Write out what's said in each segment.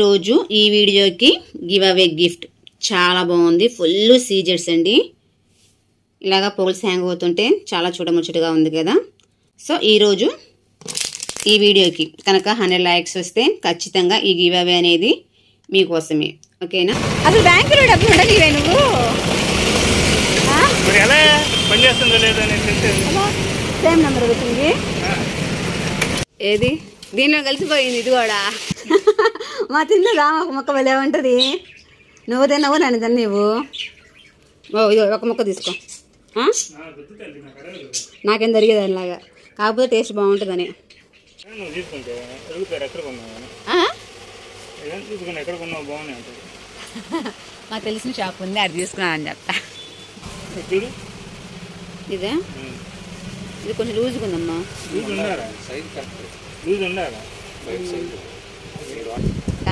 రోజు ఈ వీడియోకి గివ్ అవే గిఫ్ట్ చాలా బాగుంది ఫుల్ సీజర్స్ అండి ఇలాగ పోల్స్ హ్యాంగ్ అవుతుంటే చాలా చూడముచ్చటగా ఉంది కదా సో ఈరోజు ఈ వీడియోకి కనుక హండ్రెడ్ లైక్స్ వస్తే ఖచ్చితంగా ఈ గివ్ అవే అనేది మీకోసమే ఓకేనా అసలు బ్యాంకులో డబ్బులు ఉండలేవే నువ్వు ఏది దీనిలో కలిసిపోయింది ఇది కూడా మా తిండి రా ఒక మొక్క వెళ్ళే ఉంటుంది నువ్వు తిన్నావు నన్ను తిన్నావు ఓ ఇది ఒక మొక్క తీసుకో నాకేం జరిగేది అనిలాగా కాకపోతే టేస్ట్ బాగుంటుందని మాకు తెలిసిన షాప్ ఉంది అది తీసుకున్నాను అని చెప్తా ఇదే ఇది కొంచెం లూజ్గా ఉందమ్మా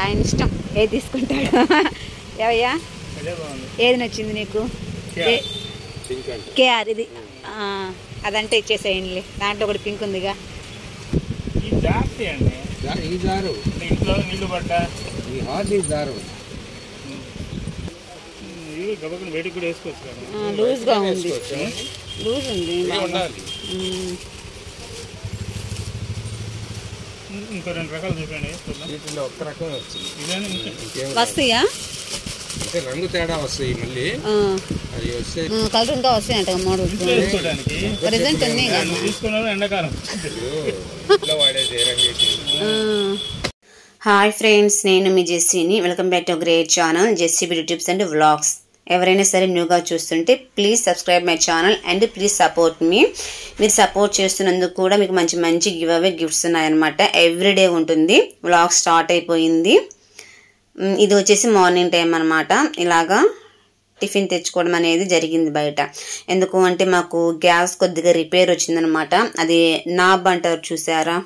ఆయన ఇష్టం ఏది తీసుకుంటాడు ఏవయ్యా ఏది నచ్చింది నీకు కేఆర్ ఇది అదంటే ఇచ్చేసేయండి దాంట్లో కూడా పింక్ ఉందిగా లూజ్గా ఉంది లూజ్ ఉంది ఇంకో రెండు రకాలు చూపండి వస్తాయా కలర్ వస్తాయంట ప్రెసెంట్ హాయ్ ఫ్రెండ్స్ నేను మీ జెస్సీని welcome back to great channel Jessie beauty tubes and vlogs ఎవరైనా సరే న్యూగా చూస్తుంటే please subscribe my channel and please support మీ మీరు సపోర్ట్ చేస్తున్నందుకు కూడా మీకు మంచి మంచి గివ్ అవే గిఫ్ట్స్ ఉన్నాయన్నమాట ఎవ్రీడే ఉంటుంది వ్లాగ్ స్టార్ట్ అయిపోయింది ఇది వచ్చేసి మార్నింగ్ టైం అనమాట ఇలాగా టిఫిన్ తెచ్చుకోవడం అనేది జరిగింది బయట ఎందుకు అంటే మాకు గ్యాస్ కొద్దిగా రిపేర్ వచ్చిందనమాట అది నాబ్ అంటారు చూసారా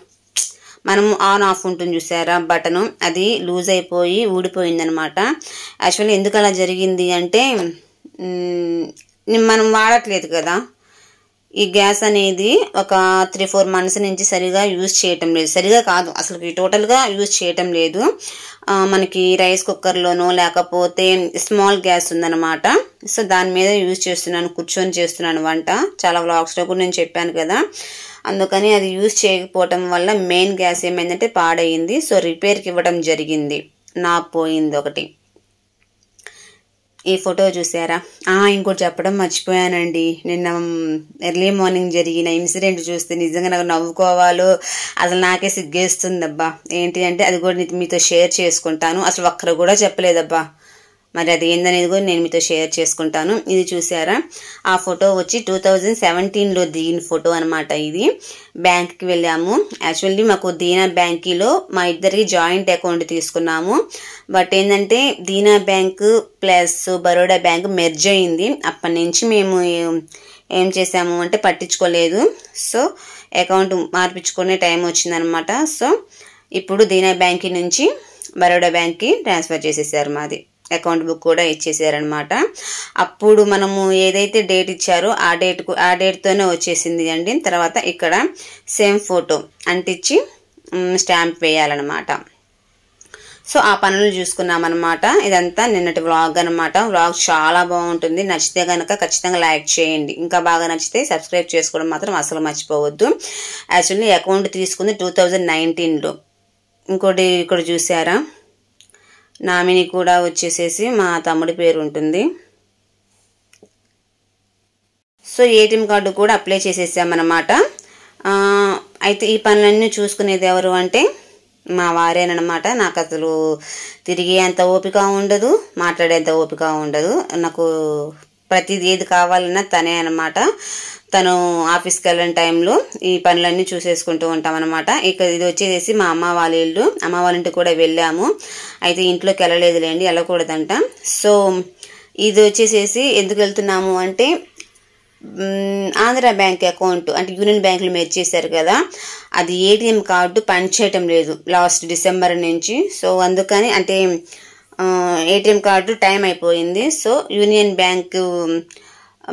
మనం ఆన్ ఆఫ్ ఉంటుంది చూసారా బటను అది లూజ్ అయిపోయి ఊడిపోయింది అనమాట యాక్చువల్లీ ఎందుకు అలా జరిగింది అంటే మనం వాడట్లేదు కదా ఈ గ్యాస్ అనేది ఒక త్రీ ఫోర్ మంత్స్ నుంచి సరిగా యూజ్ చేయటం లేదు సరిగా కాదు అసలు టోటల్గా యూజ్ చేయటం లేదు మనకి రైస్ కుక్కర్లోనో లేకపోతే స్మాల్ గ్యాస్ ఉందన్నమాట సో దాని మీద యూజ్ చేస్తున్నాను కూర్చొని చేస్తున్నాను వంట చాలా వ్లాగ్స్లో కూడా నేను చెప్పాను కదా అందుకని అది యూజ్ చేయకపోవటం వల్ల మెయిన్ గ్యాస్ ఏమైందంటే పాడైంది సో రిపేర్కి ఇవ్వడం జరిగింది నా పోయింది ఒకటి ఈ ఫోటో చూసారా ఇంకోటి చెప్పడం మర్చిపోయానండి నిన్న ఎర్లీ మార్నింగ్ జరిగిన ఇన్సిడెంట్ చూస్తే నిజంగా నాకు నవ్వుకోవాలో అసలు నాకే సిగ్గేస్తుంది అబ్బా ఏంటి అంటే అది కూడా మీతో షేర్ చేసుకుంటాను అసలు ఒక్కరు కూడా చెప్పలేదబ్బా మరి అది ఏందనేది కూడా నేను మీతో షేర్ చేసుకుంటాను ఇది చూసారా ఆ ఫోటో వచ్చి టూ థౌజండ్ సెవెంటీన్లో దిగిన ఫోటో అనమాట ఇది బ్యాంక్కి వెళ్ళాము యాక్చువల్లీ మాకు దీనా బ్యాంకీలో మా ఇద్దరికి జాయింట్ అకౌంట్ తీసుకున్నాము బట్ ఏంటంటే Dena bank plus Baroda bank merge అయింది అప్పటి నుంచి మేము ఏం చేసాము అంటే పట్టించుకోలేదు సో అకౌంట్ మార్పించుకునే టైం వచ్చిందనమాట సో ఇప్పుడు దీనా బ్యాంక్ నుంచి బరోడా బ్యాంక్కి ట్రాన్స్ఫర్ చేసేసారు మాది అకౌంట్ బుక్ కూడా ఇచ్చేసారనమాట అప్పుడు మనము ఏదైతే డేట్ ఇచ్చారో ఆ డేట్కు ఆ డేట్తోనే వచ్చేసింది అండి తర్వాత ఇక్కడ సేమ్ ఫోటో అంటించి స్టాంప్ వేయాలన్నమాట సో ఆ పనులు చూసుకున్నామన్నమాట ఇదంతా నిన్నటి వ్లాగ్ అనమాట వ్లాగ్ చాలా బాగుంటుంది నచ్చితే కనుక ఖచ్చితంగా లైక్ చేయండి ఇంకా బాగా నచ్చితే సబ్స్క్రైబ్ చేసుకోవడం మాత్రం అసలు మర్చిపోవద్దు యాక్చువల్లీ అకౌంట్ తీసుకుంది టూ థౌజండ్ ఇంకోటి ఇక్కడ చూసారా నామిని కూడా వచ్చేసేసి మా తమ్ముడి పేరు ఉంటుంది సో ఏటీఎం కార్డు కూడా అప్లై చేసేసామన్నమాట అయితే ఈ పనులన్నీ చూసుకునేది ఎవరు అంటే మా వారేనమాట నాకు అసలు తిరిగే అంత ఓపిక ఉండదు మాట్లాడేంత ఓపిక ఉండదు నాకు ప్రతిది ఏది కావాలన్నా తనే అనమాట తను ఆఫీస్కి వెళ్ళిన టైంలో ఈ పనులన్నీ చూసేసుకుంటూ ఉంటాం అనమాట ఇక ఇది వచ్చేసి మా అమ్మ వాళ్ళ ఇల్లు అమ్మ వాళ్ళ ఇంటికి కూడా వెళ్ళాము అయితే ఇంట్లోకి వెళ్ళలేదులేండి వెళ్ళకూడదంట సో ఇది వచ్చేసేసి ఎందుకు వెళ్తున్నాము అంటే ఆంధ్ర బ్యాంక్ అకౌంట్ అంటే యూనియన్ బ్యాంకులు మెర్జ్ చేశారు కదా అది ఏటీఎం కార్డు పనిచేయటం లేదు లాస్ట్ డిసెంబర్ నుంచి సో అందుకని అంటే ఏటీఎం కార్డు టైం అయిపోయింది so union bank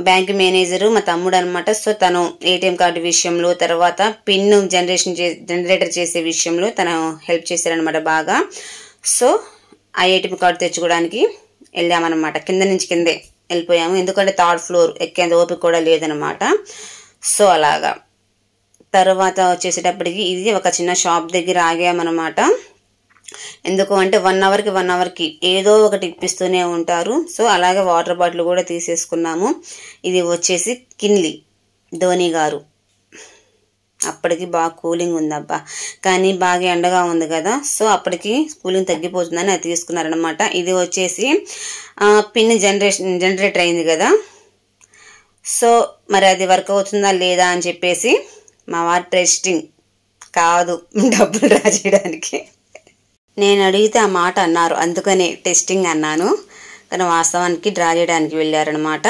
bank manager మా తమ్ముడు అనమాట సో తను ఏటీఎం కార్డు విషయంలో తర్వాత పిన్ జనరేషన్ జనరేటర్ చేసే విషయంలో తను హెల్ప్ చేశారనమాట బాగా సో ఆ ఏటీఎం కార్డు తెచ్చుకోవడానికి వెళ్ళామన్నమాట కింద నుంచి కిందే వెళ్ళిపోయాము ఎందుకంటే థర్డ్ ఫ్లోర్ ఎక్కేంత ఓపిక కూడా లేదనమాట సో అలాగా తర్వాత వచ్చేసేటప్పటికి ఇది ఒక చిన్న షాప్ దగ్గర ఆగామన్నమాట ఎందుకు అంటే వన్ అవర్కి వన్ అవర్కి ఏదో ఒకటి ఇప్పిస్తూనే ఉంటారు సో అలాగే వాటర్ బాటిల్ కూడా తీసేసుకున్నాము ఇది వచ్చేసి కిన్లీ ధోని గారు అప్పటికి బాగా కూలింగ్ ఉందబ్బా కానీ బాగా ఎండగా ఉంది కదా సో అప్పటికి కూలింగ్ తగ్గిపోతుందని అది తీసుకున్నారనమాట ఇది వచ్చేసి పిన్ జనరేషన్ జనరేటర్ అయింది కదా సో మరి అది వర్క్ అవుతుందా లేదా అని చెప్పేసి మా వారు టెస్టింగ్ కాదు డబ్బులు డ్రా చేయడానికి నేను అడిగితే ఆ మాట అన్నారు అందుకనే టెస్టింగ్ అన్నాను కానీ వాస్తవానికి డ్రా చేయడానికి వెళ్ళారనమాట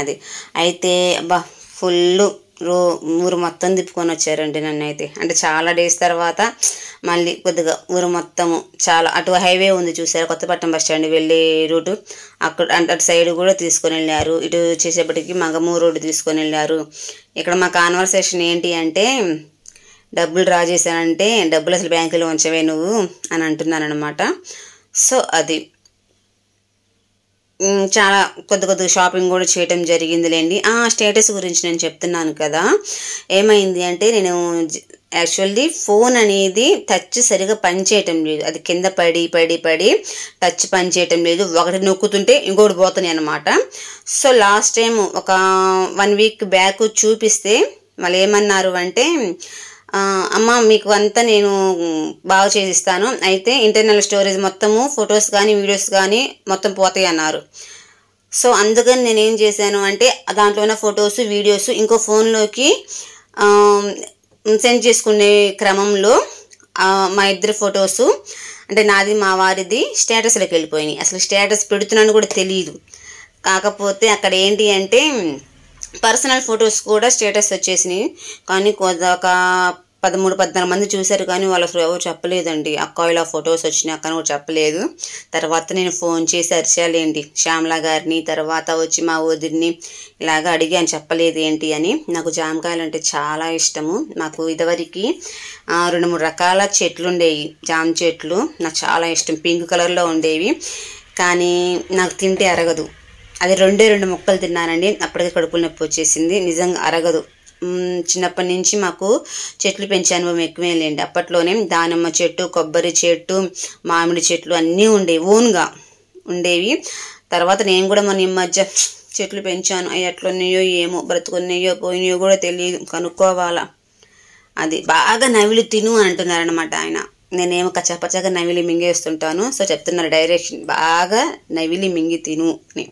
అది అయితే బా ఫుల్ రో ఊరు మొత్తం తిప్పుకొని వచ్చారండి నన్ను అయితే అంటే చాలా డేస్ తర్వాత మళ్ళీ కొద్దిగా ఊరు మొత్తము చాలా అటు హైవే ఉంది చూసారు కొత్తపట్నం బస్ స్టాండ్ వెళ్ళే రూటు అక్కడ అంటే అటు సైడ్ కూడా తీసుకొని వెళ్ళారు ఇటు చేసేపటికి మగమూరు రోడ్డు తీసుకొని వెళ్ళారు ఇక్కడ మా కాన్వర్సేషన్ ఏంటి అంటే డబ్బులు డ్రా చేశానంటే డబ్బులు అసలు బ్యాంకులో ఉంచవే నువ్వు అని అంటున్నాను అనమాట సో అది చాలా కొద్ది కొద్దిగా షాపింగ్ కూడా చేయటం జరిగిందిలేండి ఆ స్టేటస్ గురించి నేను చెప్తున్నాను కదా ఏమైంది అంటే నేను యాక్చువల్లీ ఫోన్ అనేది టచ్ సరిగా పనిచేయటం లేదు అది కింద పడి పడి పడి టచ్ పనిచేయటం లేదు ఒకటి నొక్కుతుంటే ఇంకోటి పోతున్నాయి అనమాట సో లాస్ట్ టైం ఒక వన్ వీక్ బ్యాక్ చూపిస్తే వాళ్ళు ఏమన్నారు అంటే అమ్మ మీకు అంతా నేను బాగా చేసిస్తాను అయితే ఇంటర్నల్ స్టోరేజ్ మొత్తము ఫొటోస్ కానీ వీడియోస్ కానీ మొత్తం పోతాయి అన్నారు సో అందుకని నేనేం చేశాను అంటే దాంట్లో ఉన్న ఫొటోస్ వీడియోస్ ఇంకో ఫోన్లోకి సెండ్ చేసుకునే క్రమంలో మా ఇద్దరు ఫొటోస్ అంటే నాది మా వారిది స్టేటస్లోకి వెళ్ళిపోయినాయి అసలు స్టేటస్ పెడుతున్నాను కూడా తెలియదు కాకపోతే అక్కడ ఏంటి అంటే పర్సనల్ ఫొటోస్ కూడా స్టేటస్ వచ్చేసినాయి కానీ ఒక పదమూడు పద్నాలుగు మంది చూశారు కానీ వాళ్ళు అసలు ఎవరు చెప్పలేదండి అక్క ఫొటోస్ వచ్చినా కానీ కూడా చెప్పలేదు తర్వాత నేను ఫోన్ చేసి అరిచాలేంటి శ్యామల గారిని తర్వాత వచ్చి మా ఊదిరిని ఇలాగ అని చెప్పలేదు ఏంటి అని నాకు జామకాయలు అంటే చాలా ఇష్టము నాకు ఇదివరకు రెండు మూడు రకాల చెట్లు ఉండేవి జామ చెట్లు నాకు చాలా ఇష్టం పింక్ కలర్లో ఉండేవి కానీ నాకు తింటే అరగదు అది రెండే రెండు మొక్కలు తిన్నానండి అప్పటికే కడుపులు నొప్పి వచ్చేసింది నిజంగా అరగదు చిన్నప్పటి నుంచి మాకు చెట్లు పెంచే అనుభవం ఎక్కువే లేండి అప్పట్లోనే దానిమ్మ చెట్టు కొబ్బరి చెట్టు మామిడి చెట్లు అన్నీ ఉండేవి ఓన్గా ఉండేవి తర్వాత నేను కూడా మన ఈ మధ్య చెట్లు పెంచాను అవి ఎట్లున్నాయో ఏమో బ్రతుకున్నాయో పోయినాయో కూడా తెలియదు కనుక్కోవాలా అది బాగా నవిలి తిను అంటున్నారనమాట ఆయన నేనేమో కచ్చపచ్చగా నవిలి మింగేస్తుంటాను సో చెప్తున్నారు డైరెక్షన్ బాగా నవిలి మింగి తిను అని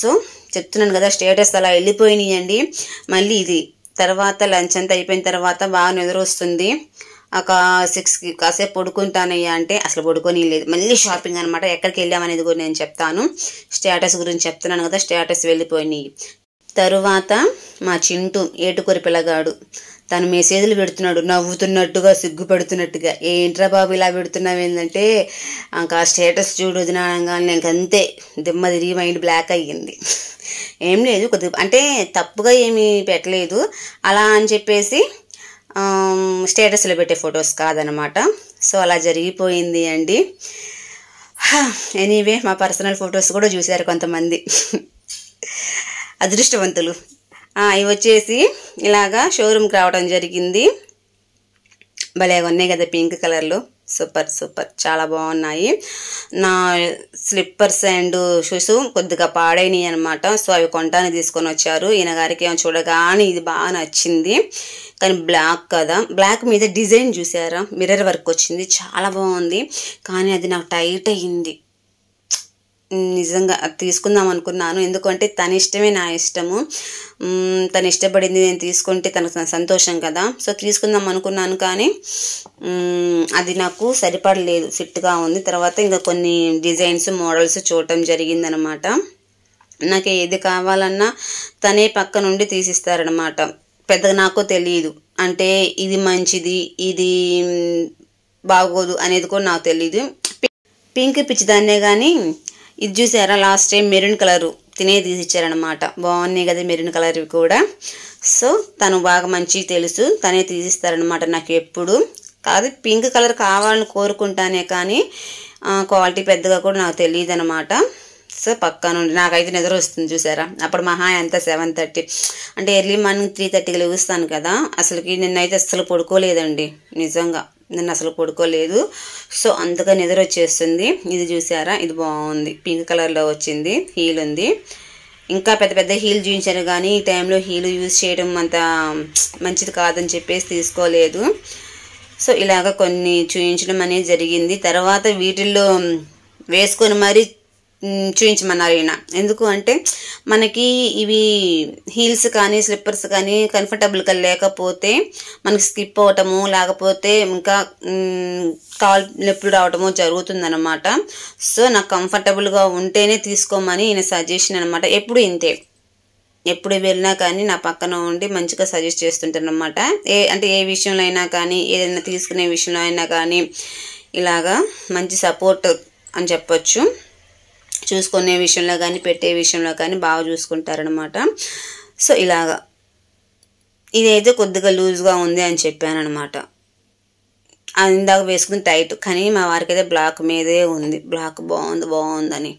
సో చెప్తున్నాను కదా స్టేటస్ అలా వెళ్ళిపోయినాయండి మళ్ళీ ఇది తర్వాత లంచ్ అంతా అయిపోయిన తర్వాత బాగా నిద్రొస్తుంది ఒక సిక్స్కి కాసేపు పడుకుంటానయ్యా అంటే అసలు పడుకొని లేదు మళ్ళీ షాపింగ్ అనమాట ఎక్కడికి వెళ్ళామనేది కూడా నేను చెప్తాను స్టేటస్ గురించి చెప్తున్నాను కదా స్టేటస్ వెళ్ళిపోయినాయి తరువాత మా చింటూ ఏటుకొరి పిల్లగాడు తను మెసేజ్లు పెడుతున్నాడు నవ్వుతున్నట్టుగా సిగ్గుపడుతున్నట్టుగా ఏంట్రా బాబు ఇలా పెడుతున్నావు ఏంటంటే ఇంకా స్టేటస్ చూడు వదినగానే అంతే దిమ్మ తిరిగి మైండ్ బ్లాక్ అయ్యింది ఏం లేదు కొద్దిగా అంటే తప్పుగా ఏమీ పెట్టలేదు అలా అని చెప్పేసి స్టేటస్లో పెట్టే ఫొటోస్ కాదనమాట సో అలా జరిగిపోయింది అండి ఎనీవే మా పర్సనల్ ఫొటోస్ కూడా చూశారు కొంతమంది అదృష్టవంతులు ఇవి వచ్చేసి ఇలాగా షోరూమ్కి రావడం జరిగింది భలే ఉన్నాయి కదా పింక్ కలర్లో సూపర్ సూపర్ చాలా బాగున్నాయి నా స్లిప్పర్స్ అండ్ షూస్ కొద్దిగా పాడైనాయి అనమాట సో అవి కొంటాన్ని తీసుకొని వచ్చారు ఈయన గారికి ఏమో చూడగానే ఇది బాగా నచ్చింది కానీ బ్లాక్ కదా బ్లాక్ మీద డిజైన్ చూసారా మిర్రర్ వర్క్ వచ్చింది చాలా బాగుంది కానీ అది నాకు టైట్ అయ్యింది నిజంగా తీసుకుందాం అనుకున్నాను ఎందుకంటే తన ఇష్టమే నా ఇష్టము తను ఇష్టపడింది నేను తీసుకుంటే తనకు సంతోషం కదా సో తీసుకుందాం అనుకున్నాను కానీ అది నాకు సరిపడలేదు ఫిట్గా ఉంది తర్వాత ఇంకా కొన్ని డిజైన్స్ మోడల్స్ చూడటం జరిగిందనమాట నాకు ఏది కావాలన్నా తనే పక్క నుండి తీసిస్తారనమాట పెద్దగా నాకు తెలియదు అంటే ఇది మంచిది ఇది బాగోదు అనేది కూడా నాకు తెలియదు పింక్ పిచ్చిదాన్నే కానీ ఇది చూసారా లాస్ట్ టైం మెరూన్ కలరు తినే తీసిచ్చారనమాట బాగున్నాయి కదా మెరూన్ కలర్ కూడా సో తను బాగా మంచి తెలుసు తనే తీసిస్తారనమాట నాకు ఎప్పుడు కాదు పింక్ కలర్ కావాలని కోరుకుంటానే కానీ క్వాలిటీ పెద్దగా కూడా నాకు తెలియదు అనమాట సో పక్కన నాకైతే నిద్ర వస్తుంది చూసారా అప్పుడు మహా ఎంత సెవెన్ థర్టీ అంటే ఎర్లీ మార్నింగ్ త్రీ థర్టీకి లెగుస్తాను కదా అసలుకి నిన్నైతే అస్సలు పడుకోలేదండి నిజంగా నిన్న అసలు పడుకోలేదు సో అంతగా నిద్ర వచ్చేస్తుంది ఇది చూసారా ఇది బాగుంది పింక్ కలర్లో వచ్చింది హీల్ ఉంది ఇంకా పెద్ద పెద్ద హీల్ చూపించారు కానీ ఈ టైంలో హీల్ యూజ్ చేయడం అంత మంచిది కాదని చెప్పేసి తీసుకోలేదు సో ఇలాగ కొన్ని చూపించడం అనేది జరిగింది తర్వాత వీటిల్లో వేసుకొని మరీ చూపించమన్నారు ఈయన ఎందుకు అంటే మనకి ఇవి హీల్స్ కానీ స్లిప్పర్స్ కానీ కంఫర్టబుల్గా లేకపోతే మనకి స్కిప్ అవటము లేకపోతే ఇంకా కాల్ లెప్పులు రావటము జరుగుతుందన్నమాట సో నాకు కంఫర్టబుల్గా ఉంటేనే తీసుకోమని ఈయన సజెషన్ అనమాట ఎప్పుడు ఇంతే ఎప్పుడు వెళ్ళినా కానీ నా పక్కన ఉండి మంచిగా సజెస్ట్ చేస్తుంటారనమాట ఏ అంటే ఏ విషయంలో అయినా కానీ ఏదైనా తీసుకునే విషయంలో అయినా కానీ ఇలాగా మంచి సపోర్ట్ అని చెప్పచ్చు చూసుకునే విషయంలో కానీ పెట్టే విషయంలో కానీ బాగా చూసుకుంటారనమాట సో ఇలాగా ఇదైతే కొద్దిగా లూజ్గా ఉంది అని చెప్పాను అనమాట ఇందాక వేసుకుని టైట్ కానీ మా వారికి అయితే బ్లాక్ మీదే ఉంది బ్లాక్ బాగుంది బాగుందని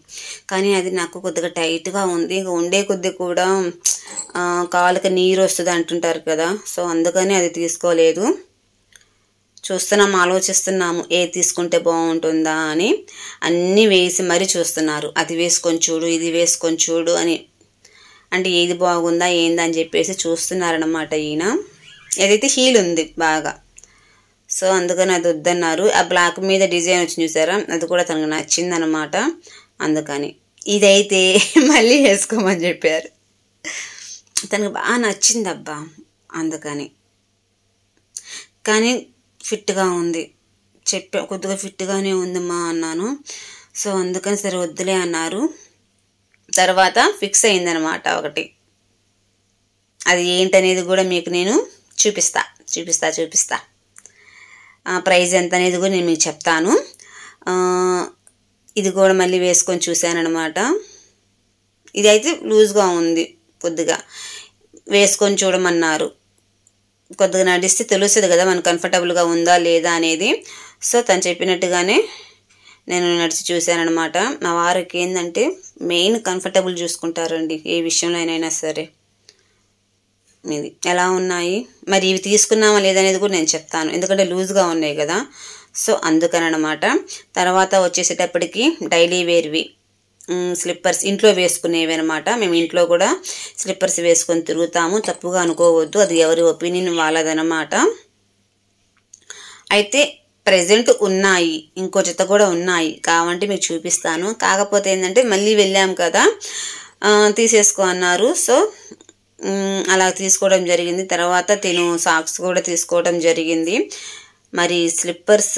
కానీ అది నాకు కొద్దిగా టైట్గా ఉంది ఇంకా ఉండే కొద్ది కూడా కాళ్ళకి నీరు వస్తుంది అంటుంటారు కదా సో అందుకని అది తీసుకోలేదు చూస్తున్నాం ఆలోచిస్తున్నాము ఏ తీసుకుంటే బాగుంటుందా అని అన్నీ వేసి మరీ చూస్తున్నారు అది వేసుకొని చూడు ఇది వేసుకొని చూడు అని అంటే ఏది బాగుందా ఏందా అని చెప్పేసి చూస్తున్నారనమాట ఈయన ఏదైతే హీల్ ఉంది బాగా సో అందుకని అది వద్దన్నారు ఆ బ్లాక్ మీద డిజైన్ వచ్చి చూసారా అది కూడా తనకు నచ్చిందనమాట అందుకని ఇదైతే మళ్ళీ వేసుకోమని చెప్పారు తనకు బాగా నచ్చిందబ్బా అందుకని కానీ ఫిట్గా ఉంది చెప్పా కొద్దిగా ఫిట్గానే ఉందమ్మా అన్నాను సో అందుకని సరే వద్దులే అన్నారు తర్వాత ఫిక్స్ అయిందనమాట ఒకటి అది ఏంటనేది కూడా మీకు నేను చూపిస్తా చూపిస్తా చూపిస్తా ప్రైజ్ ఎంత అనేది కూడా నేను మీకు చెప్తాను ఇది కూడా మళ్ళీ వేసుకొని చూశానమాట ఇది అయితే లూజ్గా ఉంది కొద్దిగా వేసుకొని చూడమన్నారు కొద్దిగా నడిస్తే తెలుస్తుంది కదా మనం కంఫర్టబుల్గా ఉందా లేదా అనేది సో తను చెప్పినట్టుగానే నేను నడిచి చూశానమాట మా వారికి ఏంటంటే మెయిన్ కంఫర్టబుల్ చూసుకుంటారండి ఏ విషయంలో అయినా సరే ఇది ఎలా ఉన్నాయి మరి ఇవి తీసుకున్నామా లేదనేది కూడా నేను చెప్తాను ఎందుకంటే లూజ్గా ఉన్నాయి కదా సో అందుకని అనమాట తర్వాత వచ్చేసేటప్పటికి డైలీ వేర్వి స్లిప్పర్స్ ఇంట్లో వేసుకునేవి అనమాట మేము ఇంట్లో కూడా స్లిప్పర్స్ వేసుకొని తిరుగుతాము తప్పుగా అనుకోవద్దు అది ఎవరి ఒపీనియన్ వాళ్ళదనమాట అయితే ప్రజెంట్ ఉన్నాయి ఇంకో చెత్త కూడా ఉన్నాయి కావంటే మీకు చూపిస్తాను కాకపోతే ఏంటంటే మళ్ళీ వెళ్ళాం కదా తీసేసుకో అన్నారు సో అలా తీసుకోవడం జరిగింది తర్వాత తిను సాక్స్ కూడా తీసుకోవడం జరిగింది మరి స్లిప్పర్స్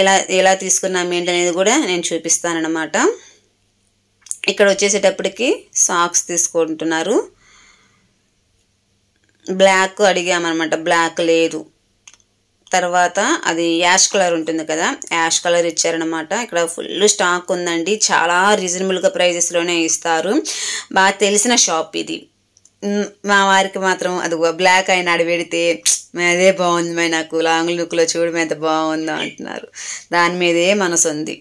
ఎలా ఎలా తీసుకున్నాం ఏంటనేది కూడా నేను అనమాట ఇక్కడ వచ్చేసేటప్పటికి సాక్స్ తీసుకుంటున్నారు బ్లాక్ అడిగామన్నమాట బ్లాక్ లేదు తర్వాత అది యాష్ కలర్ ఉంటుంది కదా యాష్ కలర్ ఇచ్చారనమాట ఇక్కడ ఫుల్ స్టాక్ ఉందండి చాలా రీజనబుల్గా ప్రైజెస్లోనే ఇస్తారు బాగా తెలిసిన షాప్ ఇది మా వారికి మాత్రం అది బ్లాక్ అయిన అడిపెడితే అదే బాగుంది మే నాకు లాంగ్ లుక్లో చూడమే ఎంత బాగుందో అంటున్నారు దాని మీదే మనసు ఉంది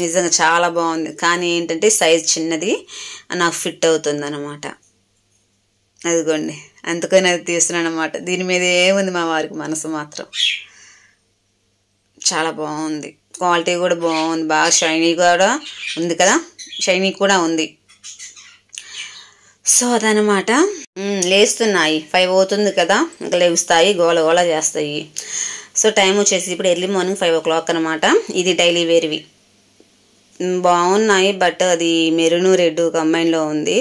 నిజంగా చాలా బాగుంది కానీ ఏంటంటే సైజ్ చిన్నది నాకు ఫిట్ అవుతుంది అనమాట అదిగోండి అందుకని అది తీస్తున్నాను అనమాట దీని మీద ఏముంది మా వారికి మనసు మాత్రం చాలా బాగుంది క్వాలిటీ కూడా బాగుంది బాగా షైనీ కూడా ఉంది కదా షైనీ కూడా ఉంది సో అదనమాట లేస్తున్నాయి ఫైవ్ అవుతుంది కదా ఇంకా లేవుస్తాయి గోల గోల చేస్తాయి సో టైం వచ్చేసి ఇప్పుడు early morning five o'clock అనమాట ఇది డైలీ వేరివి బాగున్నాయి బట్ అది మెరూను రెడ్ కంబైన్లో ఉంది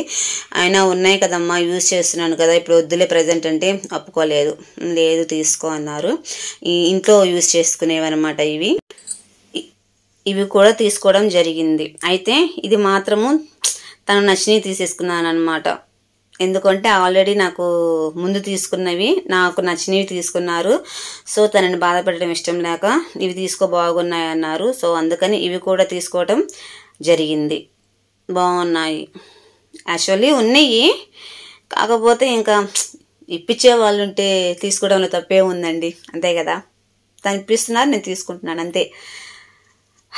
అయినా ఉన్నాయి కదమ్మా యూజ్ చేస్తున్నాను కదా ఇప్పుడు వద్దులే ప్రజెంట్ అంటే ఒప్పుకోలేదు లేదు తీసుకో అన్నారు ఇంట్లో యూజ్ చేసుకునేవన్నమాట ఇవి ఇవి కూడా తీసుకోవడం జరిగింది అయితే ఇది మాత్రము తను నచ్చినవి తీసేసుకున్నాను అనమాట ఎందుకంటే ఆల్రెడీ నాకు ముందు తీసుకున్నవి నాకు నచ్చినవి తీసుకున్నారు సో తనని బాధపడడం ఇష్టం లేక ఇవి తీసుకో బాగున్నాయి అన్నారు సో అందుకని ఇవి కూడా తీసుకోవటం జరిగింది బాగున్నాయి యాక్చువల్లీ ఉన్నాయి కాకపోతే ఇంకా ఇప్పించే వాళ్ళు ఉంటే తీసుకోవడంలో తప్పే ఉందండి అంతే కదా తను ఇప్పిస్తున్నారు నేను తీసుకుంటున్నాను అంతే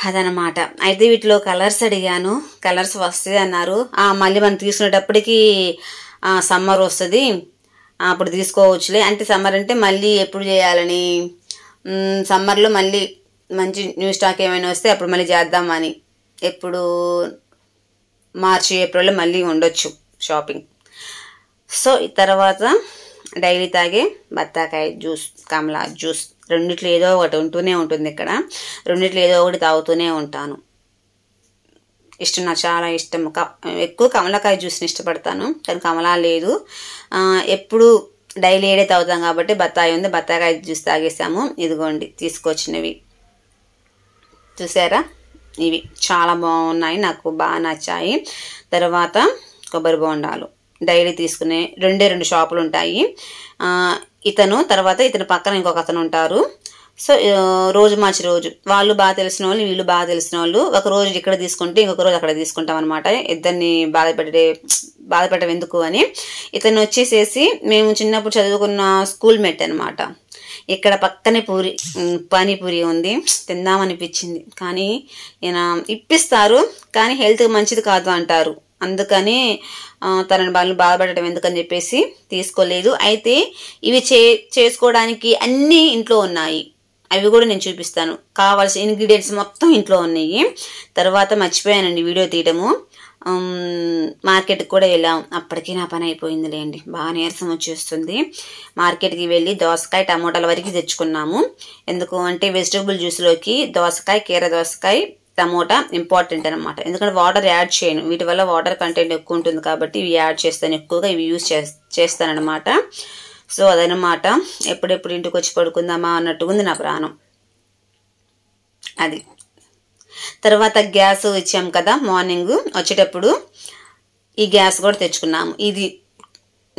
అదనమాట అయితే వీటిలో కలర్స్ అడిగాను కలర్స్ వస్తాయి అన్నారు మళ్ళీ మనం తీసుకునేటప్పటికీ సమ్మర్ వస్తుంది అప్పుడు తీసుకోవచ్చులే అంటే సమ్మర్ అంటే మళ్ళీ ఎప్పుడు చేయాలని సమ్మర్లో మళ్ళీ మంచి న్యూ స్టాక్ ఏమైనా వస్తే అప్పుడు మళ్ళీ చేద్దామని ఎప్పుడు మార్చి ఏప్రిల్లో మళ్ళీ ఉండొచ్చు షాపింగ్ సో తర్వాత డైలీ తాగే బత్తాకాయ జ్యూస్ కమలా జ్యూస్ రెండిట్లు ఏదో ఒకటి ఉంటూనే ఉంటుంది ఇక్కడ రెండిట్లు ఏదో ఒకటి తాగుతూనే ఉంటాను ఇష్టం నాకు చాలా ఇష్టం ఎక్కువ కమలకాయ జ్యూస్ని ఇష్టపడతాను కానీ కమలా లేదు ఎప్పుడు డైలీ ఏడే తాగుతాం కాబట్టి బత్తాయి ఉంది బత్తాయికాయ జ్యూస్ తాగేసాము ఇదిగోండి తీసుకొచ్చినవి చూసారా ఇవి చాలా బాగున్నాయి నాకు బాగా నచ్చాయి తర్వాత కొబ్బరి బోండాలు డైలీ తీసుకునే రెండే రెండు షాపులు ఉంటాయి ఇతను తర్వాత ఇతని పక్కన ఇంకొక అతను ఉంటారు సో రోజు మార్చి రోజు వాళ్ళు బాగా తెలిసిన వాళ్ళు వీళ్ళు బాగా తెలిసిన వాళ్ళు ఒక రోజు ఇక్కడ తీసుకుంటే ఇంకొక రోజు అక్కడ తీసుకుంటాం అనమాట ఇద్దరిని బాధ పెట్టే ఎందుకు అని ఇతను వచ్చేసేసి మేము చిన్నప్పుడు చదువుకున్న స్కూల్ మెట్ అనమాట ఇక్కడ పక్కనే పూరి పానీపూరి ఉంది తిందామనిపించింది కానీ ఈయన ఇప్పిస్తారు కానీ హెల్త్ మంచిది కాదు అంటారు అందుకని తనని వాళ్ళు బాధపడటం ఎందుకని చెప్పేసి తీసుకోలేదు అయితే ఇవి చే చేసుకోవడానికి అన్నీ ఇంట్లో ఉన్నాయి అవి కూడా నేను చూపిస్తాను కావాల్సిన ఇంగ్రీడియంట్స్ మొత్తం ఇంట్లో ఉన్నాయి తర్వాత మర్చిపోయానండి వీడియో తీయడము మార్కెట్కి కూడా వెళ్ళాం అప్పటికీ నా పని అయిపోయిందిలేండి బాగా నీరసం వచ్చేస్తుంది మార్కెట్కి వెళ్ళి దోసకాయ టమోటాల వరకు తెచ్చుకున్నాము ఎందుకు అంటే వెజిటబుల్ జ్యూస్లోకి దోసకాయ కీర దోసకాయ టమోటా ఇంపార్టెంట్ అనమాట ఎందుకంటే వాటర్ యాడ్ చేయను వీటి వల్ల వాటర్ కంటెంట్ ఎక్కువ ఉంటుంది కాబట్టి ఇవి యాడ్ చేస్తాను ఎక్కువగా ఇవి యూజ్ చేస్తానమాట సో అదనమాట ఎప్పుడెప్పుడు ఇంటికి వచ్చి పడుకుందామా అన్నట్టుగా ఉంది నా ప్రాణం అది తర్వాత గ్యాస్ ఇచ్చాం కదా మార్నింగ్ వచ్చేటప్పుడు ఈ గ్యాస్ కూడా తెచ్చుకున్నాము ఇది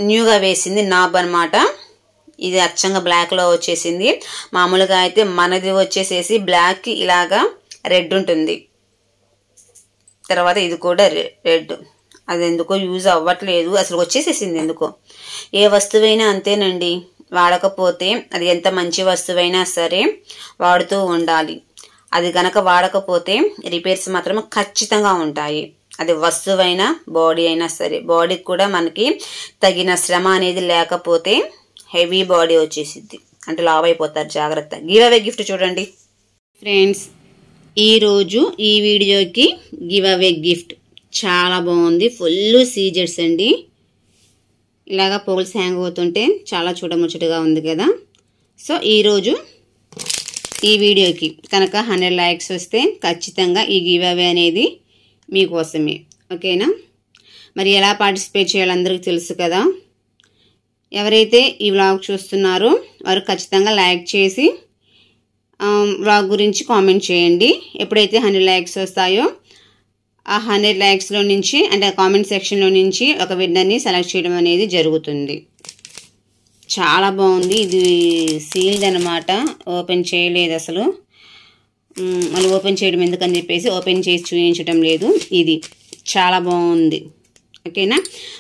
న్యూగా వేసింది నాబ్ అనమాట ఇది అచ్చంగా బ్లాక్లో వచ్చేసింది మామూలుగా అయితే మనది వచ్చేసేసి బ్లాక్ ఇలాగా రెడ్ ఉంటుంది తర్వాత ఇది కూడా రెడ్ అది ఎందుకో యూజ్ అవ్వట్లేదు అసలు వచ్చేసేసింది ఎందుకో ఏ వస్తువైనా అంతేనండి వాడకపోతే అది ఎంత మంచి వస్తువైనా సరే వాడుతూ ఉండాలి అది గనక వాడకపోతే రిపేర్స్ మాత్రం ఖచ్చితంగా ఉంటాయి అది వస్తువైనా బాడీ అయినా సరే బాడీకి కూడా మనకి తగిన శ్రమ అనేది లేకపోతే హెవీ బాడీ వచ్చేసిద్ది అంటే లావ్ అయిపోతారు జాగ్రత్త గివ్ అవే గిఫ్ట్ చూడండి ఫ్రెండ్స్ ఈరోజు ఈ వీడియోకి గివ్ అవే గిఫ్ట్ చాలా బాగుంది ఫుల్ సీజర్స్ అండి ఇలాగ పోల్స్ హ్యాంగ్ అవుతుంటే చాలా చూడముచ్చటగా ఉంది కదా సో ఈరోజు ఈ వీడియోకి కనుక హండ్రెడ్ లైక్స్ వస్తే ఖచ్చితంగా ఈ గివ్ అవే అనేది మీకోసమే ఓకేనా మరి ఎలా పార్టిసిపేట్ చేయాలో అందరికీ తెలుసు కదా ఎవరైతే ఈ వ్లాగ్ చూస్తున్నారో వారు ఖచ్చితంగా లైక్ చేసి వ్లాగ్ గురించి కామెంట్ చేయండి ఎప్పుడైతే హండ్రెడ్ లైక్స్ వస్తాయో ఆ హండ్రెడ్ ల్యాక్స్లో నుంచి అంటే కామెంట్ సెక్షన్లో నుంచి ఒక విన్నర్ని సెలెక్ట్ చేయడం అనేది జరుగుతుంది చాలా బాగుంది ఇది సీల్డ్ అనమాట ఓపెన్ చేయలేదు అసలు మళ్ళీ ఓపెన్ చేయడం ఎందుకని చెప్పేసి ఓపెన్ చేసి చూపించడం లేదు ఇది చాలా బాగుంది ఓకేనా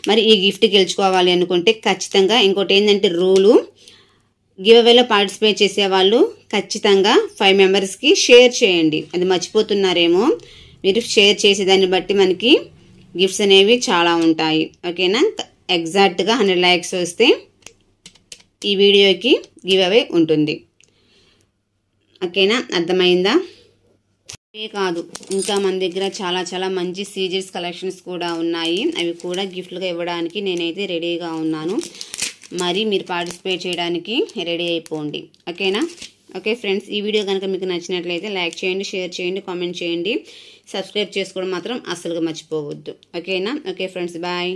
మరి ఈ గిఫ్ట్ గెలుచుకోవాలి అనుకుంటే ఖచ్చితంగా ఇంకోటి ఏంటంటే రూలు గివ్ అవేలో పార్టిసిపేట్ చేసేవాళ్ళు ఖచ్చితంగా ఫైవ్ మెంబర్స్కి షేర్ చేయండి అది మర్చిపోతున్నారేమో మీరు షేర్ చేసేదాన్ని బట్టి మనకి గిఫ్ట్స్ అనేవి చాలా ఉంటాయి ఓకేనా ఎగ్జాక్ట్గా హండ్రెడ్ లైక్స్ వస్తే ఈ వీడియోకి గివ్ అవే ఉంటుంది ఓకేనా అర్థమైందా ఇవే కాదు ఇంకా మన దగ్గర చాలా చాలా మంచి సీజర్స్ కలెక్షన్స్ కూడా ఉన్నాయి అవి కూడా గిఫ్ట్లుగా ఇవ్వడానికి నేనైతే రెడీగా ఉన్నాను మరి మీరు పార్టిసిపేట్ చేయడానికి రెడీ అయిపోండి ఓకేనా ఓకే ఫ్రెండ్స్ ఈ వీడియో కనుక మీకు నచ్చినట్లయితే లైక్ చేయండి షేర్ చేయండి కామెంట్ చేయండి సబ్స్క్రైబ్ చేసుకోవడం మాత్రం అస్సలుగా మర్చిపోవద్దు ఓకేనా ఓకే ఫ్రెండ్స్ బాయ్